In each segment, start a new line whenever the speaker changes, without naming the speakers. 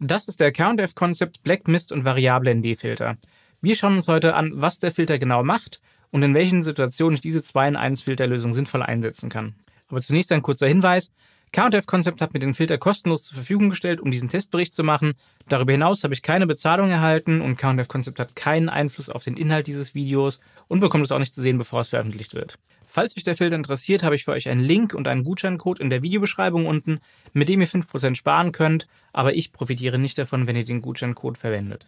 Das ist der CountF-Konzept Black Mist und variable ND-Filter. Wir schauen uns heute an, was der Filter genau macht und in welchen Situationen ich diese 2-in-1-Filterlösung sinnvoll einsetzen kann. Aber zunächst ein kurzer Hinweis. KF Concept hat mir den Filter kostenlos zur Verfügung gestellt, um diesen Testbericht zu machen. Darüber hinaus habe ich keine Bezahlung erhalten und KF Concept hat keinen Einfluss auf den Inhalt dieses Videos und bekommt es auch nicht zu sehen, bevor es veröffentlicht wird. Falls euch der Filter interessiert, habe ich für euch einen Link und einen Gutscheincode in der Videobeschreibung unten, mit dem ihr 5% sparen könnt, aber ich profitiere nicht davon, wenn ihr den Gutscheincode verwendet.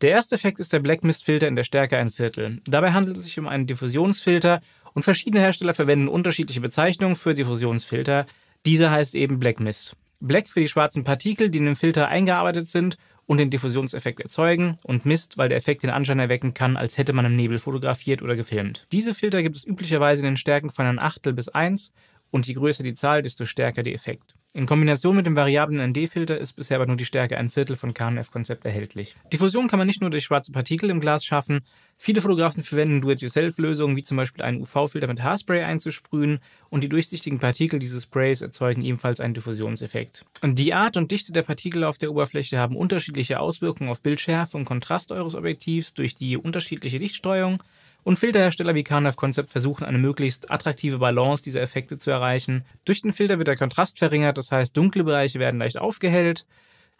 Der erste Effekt ist der Black Mist Filter in der Stärke ein Viertel. Dabei handelt es sich um einen Diffusionsfilter und verschiedene Hersteller verwenden unterschiedliche Bezeichnungen für Diffusionsfilter. Diese heißt eben Black Mist. Black für die schwarzen Partikel, die in den Filter eingearbeitet sind und den Diffusionseffekt erzeugen und Mist, weil der Effekt den Anschein erwecken kann, als hätte man im Nebel fotografiert oder gefilmt. Diese Filter gibt es üblicherweise in den Stärken von einem Achtel bis 1 und je größer die Zahl, desto stärker der Effekt. In Kombination mit dem variablen ND-Filter ist bisher aber nur die Stärke ein Viertel von KNF-Konzept erhältlich. Diffusion kann man nicht nur durch schwarze Partikel im Glas schaffen. Viele Fotografen verwenden Do-it-yourself-Lösungen, wie zum Beispiel einen UV-Filter mit Haarspray einzusprühen und die durchsichtigen Partikel dieses Sprays erzeugen ebenfalls einen Diffusionseffekt. Und die Art und Dichte der Partikel auf der Oberfläche haben unterschiedliche Auswirkungen auf Bildschärfe und Kontrast eures Objektivs durch die unterschiedliche Lichtsteuerung und Filterhersteller wie Carnav Concept versuchen, eine möglichst attraktive Balance dieser Effekte zu erreichen. Durch den Filter wird der Kontrast verringert, das heißt, dunkle Bereiche werden leicht aufgehellt,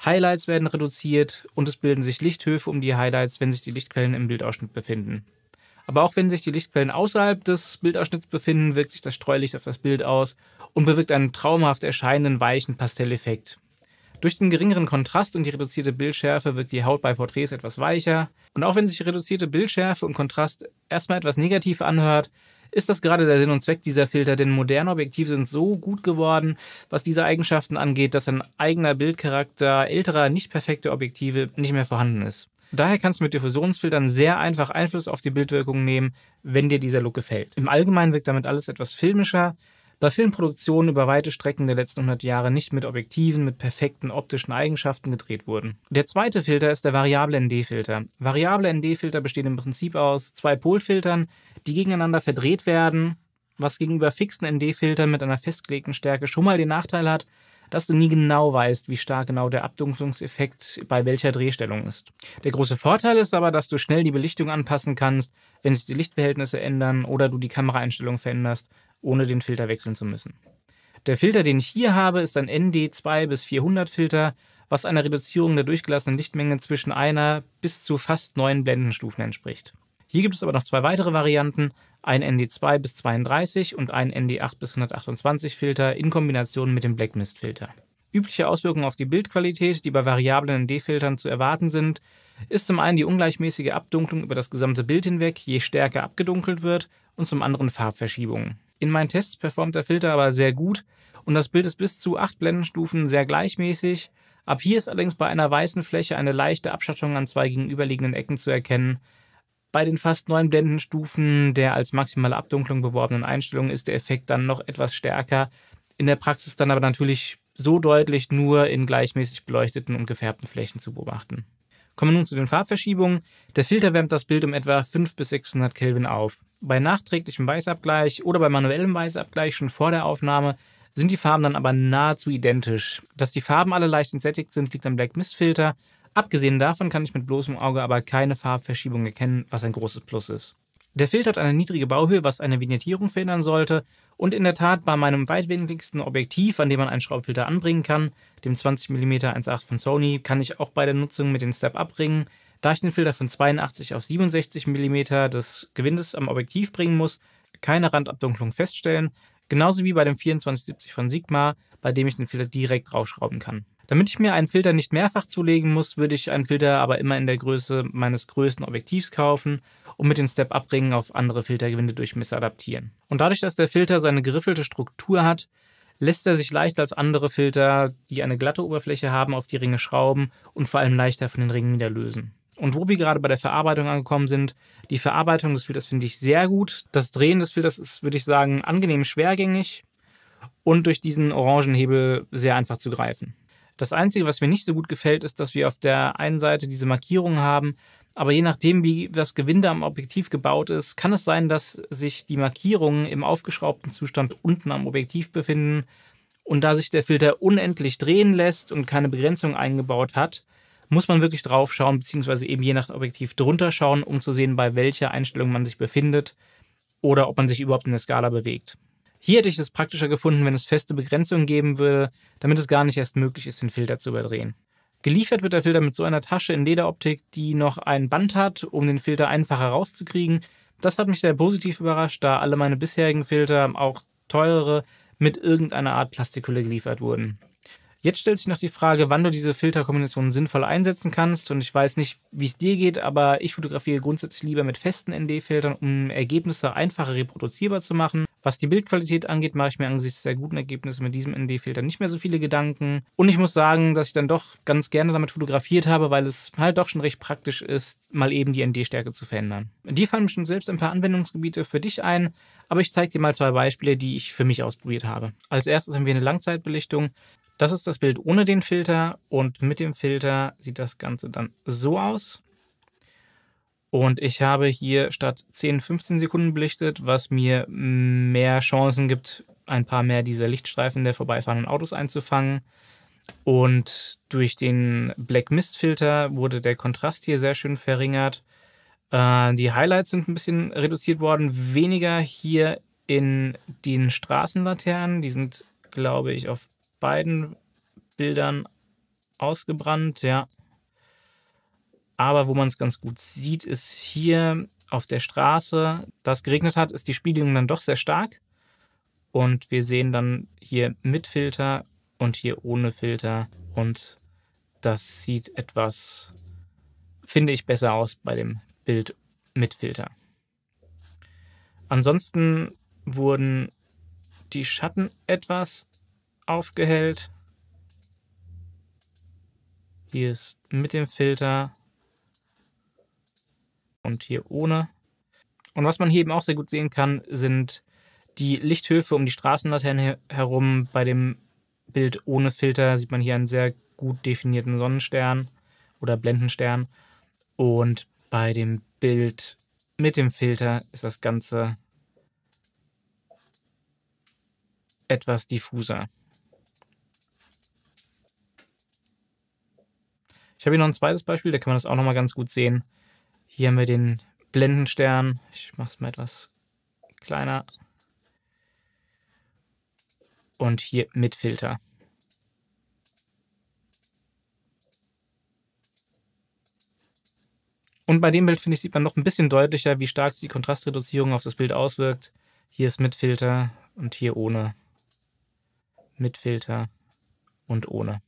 Highlights werden reduziert und es bilden sich Lichthöfe um die Highlights, wenn sich die Lichtquellen im Bildausschnitt befinden. Aber auch wenn sich die Lichtquellen außerhalb des Bildausschnitts befinden, wirkt sich das Streulicht auf das Bild aus und bewirkt einen traumhaft erscheinenden weichen Pastelleffekt. Durch den geringeren Kontrast und die reduzierte Bildschärfe wirkt die Haut bei Porträts etwas weicher. Und auch wenn sich reduzierte Bildschärfe und Kontrast erstmal etwas negativ anhört, ist das gerade der Sinn und Zweck dieser Filter, denn moderne Objektive sind so gut geworden, was diese Eigenschaften angeht, dass ein eigener Bildcharakter älterer, nicht perfekter Objektive nicht mehr vorhanden ist. Daher kannst du mit Diffusionsfiltern sehr einfach Einfluss auf die Bildwirkung nehmen, wenn dir dieser Look gefällt. Im Allgemeinen wirkt damit alles etwas filmischer, bei Filmproduktionen über weite Strecken der letzten 100 Jahre nicht mit Objektiven mit perfekten optischen Eigenschaften gedreht wurden. Der zweite Filter ist der variable ND-Filter. Variable ND-Filter bestehen im Prinzip aus zwei Polfiltern, die gegeneinander verdreht werden, was gegenüber fixen ND-Filtern mit einer festgelegten Stärke schon mal den Nachteil hat, dass du nie genau weißt, wie stark genau der Abdunklungseffekt bei welcher Drehstellung ist. Der große Vorteil ist aber, dass du schnell die Belichtung anpassen kannst, wenn sich die Lichtverhältnisse ändern oder du die Kameraeinstellung veränderst, ohne den Filter wechseln zu müssen. Der Filter, den ich hier habe, ist ein ND2 bis 400 Filter, was einer Reduzierung der durchgelassenen Lichtmenge zwischen einer bis zu fast neun Blendenstufen entspricht. Hier gibt es aber noch zwei weitere Varianten, ein ND2 bis 32 und ein ND8 bis 128 Filter in Kombination mit dem Black Mist Filter. Übliche Auswirkungen auf die Bildqualität, die bei variablen ND-Filtern zu erwarten sind, ist zum einen die ungleichmäßige Abdunklung über das gesamte Bild hinweg, je stärker abgedunkelt wird, und zum anderen Farbverschiebungen. In meinen Tests performt der Filter aber sehr gut und das Bild ist bis zu 8 Blendenstufen sehr gleichmäßig. Ab hier ist allerdings bei einer weißen Fläche eine leichte Abschattung an zwei gegenüberliegenden Ecken zu erkennen, bei den fast neun Blendenstufen der als maximale Abdunklung beworbenen Einstellung ist der Effekt dann noch etwas stärker, in der Praxis dann aber natürlich so deutlich nur in gleichmäßig beleuchteten und gefärbten Flächen zu beobachten. Kommen wir nun zu den Farbverschiebungen. Der Filter wärmt das Bild um etwa 500 bis 600 Kelvin auf. Bei nachträglichem Weißabgleich oder bei manuellem Weißabgleich schon vor der Aufnahme sind die Farben dann aber nahezu identisch. Dass die Farben alle leicht entsättigt sind, liegt am Black Mist Filter Abgesehen davon kann ich mit bloßem Auge aber keine Farbverschiebung erkennen, was ein großes Plus ist. Der Filter hat eine niedrige Bauhöhe, was eine Vignettierung verhindern sollte. Und in der Tat, bei meinem weitwinkligsten Objektiv, an dem man einen Schraubfilter anbringen kann, dem 20mm 1.8 von Sony, kann ich auch bei der Nutzung mit dem Step-Up ringen. Da ich den Filter von 82 auf 67 mm des Gewindes am Objektiv bringen muss, keine Randabdunklung feststellen, genauso wie bei dem 2470 von Sigma, bei dem ich den Filter direkt draufschrauben kann. Damit ich mir einen Filter nicht mehrfach zulegen muss, würde ich einen Filter aber immer in der Größe meines größten Objektivs kaufen und mit den Step-Up-Ringen auf andere Filtergewindedurchmesser adaptieren. Und dadurch, dass der Filter seine geriffelte Struktur hat, lässt er sich leichter als andere Filter, die eine glatte Oberfläche haben, auf die Ringe schrauben und vor allem leichter von den Ringen wieder lösen. Und wo wir gerade bei der Verarbeitung angekommen sind, die Verarbeitung des Filters finde ich sehr gut. Das Drehen des Filters ist, würde ich sagen, angenehm schwergängig und durch diesen orangen Hebel sehr einfach zu greifen. Das Einzige, was mir nicht so gut gefällt, ist, dass wir auf der einen Seite diese Markierung haben, aber je nachdem, wie das Gewinde am Objektiv gebaut ist, kann es sein, dass sich die Markierungen im aufgeschraubten Zustand unten am Objektiv befinden. Und da sich der Filter unendlich drehen lässt und keine Begrenzung eingebaut hat, muss man wirklich drauf schauen, beziehungsweise eben je nach Objektiv drunter schauen, um zu sehen, bei welcher Einstellung man sich befindet oder ob man sich überhaupt in der Skala bewegt. Hier hätte ich es praktischer gefunden, wenn es feste Begrenzungen geben würde, damit es gar nicht erst möglich ist, den Filter zu überdrehen. Geliefert wird der Filter mit so einer Tasche in Lederoptik, die noch ein Band hat, um den Filter einfacher rauszukriegen. Das hat mich sehr positiv überrascht, da alle meine bisherigen Filter, auch teurere, mit irgendeiner Art Plastikhülle geliefert wurden. Jetzt stellt sich noch die Frage, wann du diese Filterkombination sinnvoll einsetzen kannst. Und ich weiß nicht, wie es dir geht, aber ich fotografiere grundsätzlich lieber mit festen ND-Filtern, um Ergebnisse einfacher reproduzierbar zu machen. Was die Bildqualität angeht, mache ich mir angesichts sehr guten Ergebnisse mit diesem ND filter nicht mehr so viele Gedanken. Und ich muss sagen, dass ich dann doch ganz gerne damit fotografiert habe, weil es halt doch schon recht praktisch ist, mal eben die ND-Stärke zu verändern. Die fallen bestimmt selbst ein paar Anwendungsgebiete für dich ein, aber ich zeige dir mal zwei Beispiele, die ich für mich ausprobiert habe. Als erstes haben wir eine Langzeitbelichtung. Das ist das Bild ohne den Filter und mit dem Filter sieht das Ganze dann so aus. Und ich habe hier statt 10, 15 Sekunden belichtet, was mir mehr Chancen gibt, ein paar mehr dieser Lichtstreifen der vorbeifahrenden Autos einzufangen. Und durch den Black Mist Filter wurde der Kontrast hier sehr schön verringert. Äh, die Highlights sind ein bisschen reduziert worden. Weniger hier in den Straßenlaternen. Die sind, glaube ich, auf beiden Bildern ausgebrannt. Ja. Aber wo man es ganz gut sieht, ist hier auf der Straße, da es geregnet hat, ist die Spiegelung dann doch sehr stark. Und wir sehen dann hier mit Filter und hier ohne Filter. Und das sieht etwas, finde ich, besser aus bei dem Bild mit Filter. Ansonsten wurden die Schatten etwas aufgehellt. Hier ist mit dem Filter und hier ohne. Und was man hier eben auch sehr gut sehen kann, sind die Lichthöfe um die Straßenlaterne herum. Bei dem Bild ohne Filter sieht man hier einen sehr gut definierten Sonnenstern oder Blendenstern. Und bei dem Bild mit dem Filter ist das Ganze etwas diffuser. Ich habe hier noch ein zweites Beispiel, da kann man das auch nochmal ganz gut sehen. Hier haben wir den Blendenstern. Ich mache es mal etwas kleiner. Und hier mit Filter. Und bei dem Bild, finde ich, sieht man noch ein bisschen deutlicher, wie stark sich die Kontrastreduzierung auf das Bild auswirkt. Hier ist mit Filter und hier ohne. Mit Filter und ohne.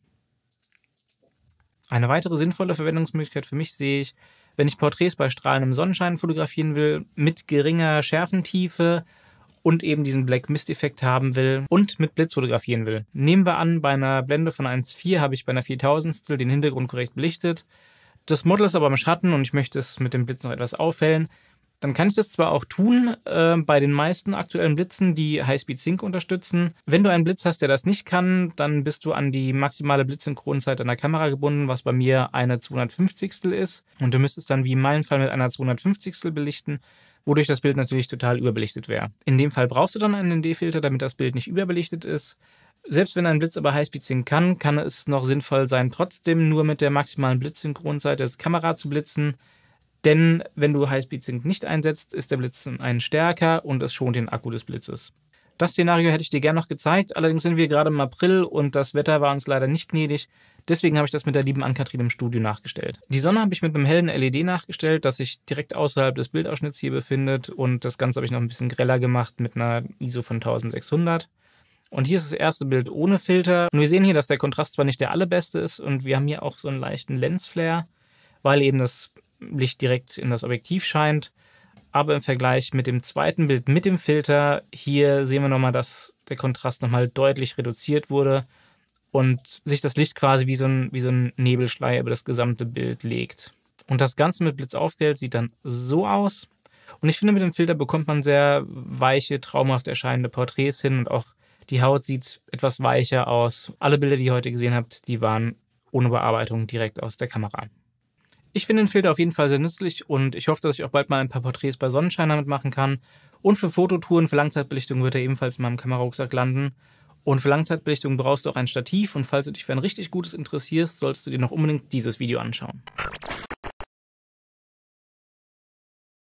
Eine weitere sinnvolle Verwendungsmöglichkeit für mich sehe ich, wenn ich Porträts bei strahlendem Sonnenschein fotografieren will, mit geringer Schärfentiefe und eben diesen Black Mist Effekt haben will und mit Blitz fotografieren will. Nehmen wir an, bei einer Blende von 1.4 habe ich bei einer 4000stel den Hintergrund korrekt belichtet. Das Model ist aber im Schatten und ich möchte es mit dem Blitz noch etwas auffällen dann kann ich das zwar auch tun äh, bei den meisten aktuellen Blitzen, die Highspeed Sync unterstützen. Wenn du einen Blitz hast, der das nicht kann, dann bist du an die maximale Blitzsynchronzeit deiner Kamera gebunden, was bei mir eine 250. ist. Und du müsstest dann wie in meinem Fall mit einer 250. belichten wodurch das Bild natürlich total überbelichtet wäre. In dem Fall brauchst du dann einen ND-Filter, damit das Bild nicht überbelichtet ist. Selbst wenn ein Blitz aber Highspeed Sync kann, kann es noch sinnvoll sein, trotzdem nur mit der maximalen Blitzsynchronzeit der Kamera zu blitzen. Denn wenn du Highspeed-Sync nicht einsetzt, ist der Blitz einen stärker und es schont den Akku des Blitzes. Das Szenario hätte ich dir gerne noch gezeigt, allerdings sind wir gerade im April und das Wetter war uns leider nicht gnädig. Deswegen habe ich das mit der lieben Ann-Kathrin im Studio nachgestellt. Die Sonne habe ich mit einem hellen LED nachgestellt, das sich direkt außerhalb des Bildausschnitts hier befindet und das Ganze habe ich noch ein bisschen greller gemacht mit einer ISO von 1600. Und hier ist das erste Bild ohne Filter. Und wir sehen hier, dass der Kontrast zwar nicht der allerbeste ist und wir haben hier auch so einen leichten Lensflare, weil eben das Licht direkt in das Objektiv scheint. Aber im Vergleich mit dem zweiten Bild mit dem Filter, hier sehen wir nochmal, dass der Kontrast nochmal deutlich reduziert wurde und sich das Licht quasi wie so ein, wie so ein Nebelschleier über das gesamte Bild legt. Und das Ganze mit Blitzaufgeld sieht dann so aus. Und ich finde, mit dem Filter bekommt man sehr weiche, traumhaft erscheinende Porträts hin und auch die Haut sieht etwas weicher aus. Alle Bilder, die ihr heute gesehen habt, die waren ohne Bearbeitung direkt aus der Kamera. Ich finde den Filter auf jeden Fall sehr nützlich und ich hoffe, dass ich auch bald mal ein paar Porträts bei Sonnenschein damit machen kann. Und für Fototouren, für Langzeitbelichtung wird er ebenfalls in meinem Kamerarucksack landen. Und für Langzeitbelichtung brauchst du auch ein Stativ und falls du dich für ein richtig gutes interessierst, solltest du dir noch unbedingt dieses Video anschauen.